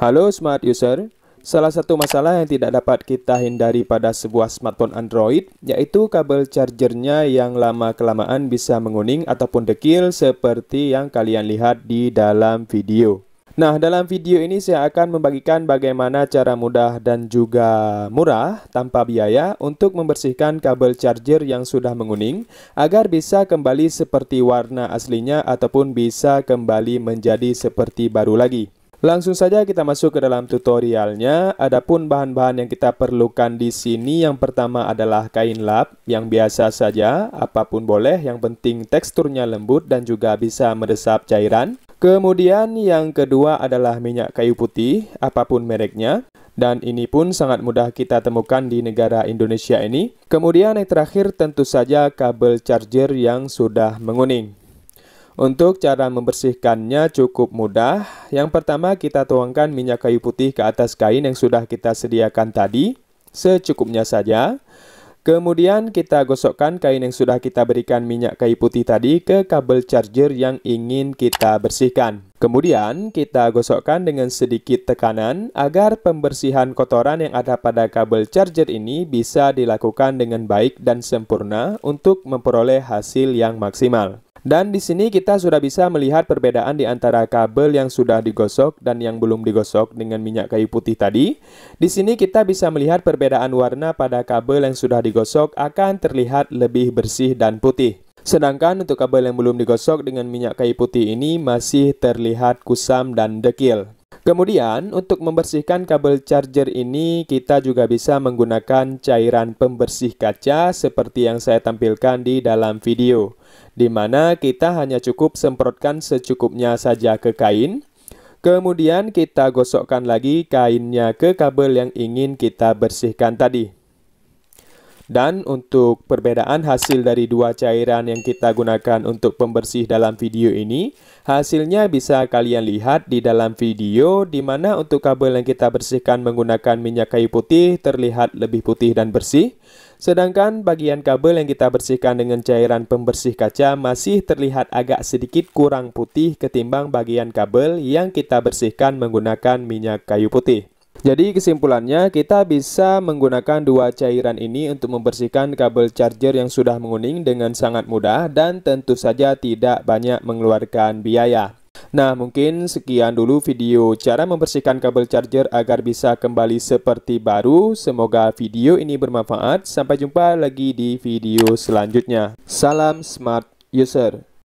Halo smart user, salah satu masalah yang tidak dapat kita hindari pada sebuah smartphone Android yaitu kabel chargernya yang lama-kelamaan bisa menguning ataupun dekil seperti yang kalian lihat di dalam video. Nah, dalam video ini saya akan membagikan bagaimana cara mudah dan juga murah tanpa biaya untuk membersihkan kabel charger yang sudah menguning agar bisa kembali seperti warna aslinya ataupun bisa kembali menjadi seperti baru lagi. Langsung saja kita masuk ke dalam tutorialnya. Adapun bahan-bahan yang kita perlukan di sini yang pertama adalah kain lap yang biasa saja, apapun boleh, yang penting teksturnya lembut dan juga bisa meresap cairan. Kemudian yang kedua adalah minyak kayu putih, apapun mereknya. Dan ini pun sangat mudah kita temukan di negara Indonesia ini. Kemudian yang terakhir tentu saja kabel charger yang sudah menguning. Untuk cara membersihkannya cukup mudah. Yang pertama kita tuangkan minyak kayu putih ke atas kain yang sudah kita sediakan tadi, secukupnya saja. Kemudian kita gosokkan kain yang sudah kita berikan minyak kayu putih tadi ke kabel charger yang ingin kita bersihkan. Kemudian kita gosokkan dengan sedikit tekanan agar pembersihan kotoran yang ada pada kabel charger ini bisa dilakukan dengan baik dan sempurna untuk memperoleh hasil yang maksimal. Dan di sini kita sudah bisa melihat perbedaan di antara kabel yang sudah digosok dan yang belum digosok dengan minyak kayu putih tadi. Di sini kita bisa melihat perbedaan warna pada kabel yang sudah digosok akan terlihat lebih bersih dan putih. Sedangkan untuk kabel yang belum digosok dengan minyak kayu putih ini masih terlihat kusam dan dekil. Kemudian, untuk membersihkan kabel charger ini, kita juga bisa menggunakan cairan pembersih kaca seperti yang saya tampilkan di dalam video, di mana kita hanya cukup semprotkan secukupnya saja ke kain. Kemudian kita gosokkan lagi kainnya ke kabel yang ingin kita bersihkan tadi. Dan untuk perbedaan hasil dari dua cairan yang kita gunakan untuk pembersih dalam video ini, hasilnya bisa kalian lihat di dalam video di mana untuk kabel yang kita bersihkan menggunakan minyak kayu putih terlihat lebih putih dan bersih. Sedangkan bagian kabel yang kita bersihkan dengan cairan pembersih kaca masih terlihat agak sedikit kurang putih ketimbang bagian kabel yang kita bersihkan menggunakan minyak kayu putih. Jadi kesimpulannya kita bisa menggunakan dua cairan ini untuk membersihkan kabel charger yang sudah menguning dengan sangat mudah dan tentu saja tidak banyak mengeluarkan biaya. Nah mungkin sekian dulu video cara membersihkan kabel charger agar bisa kembali seperti baru. Semoga video ini bermanfaat. Sampai jumpa lagi di video selanjutnya. Salam smart user.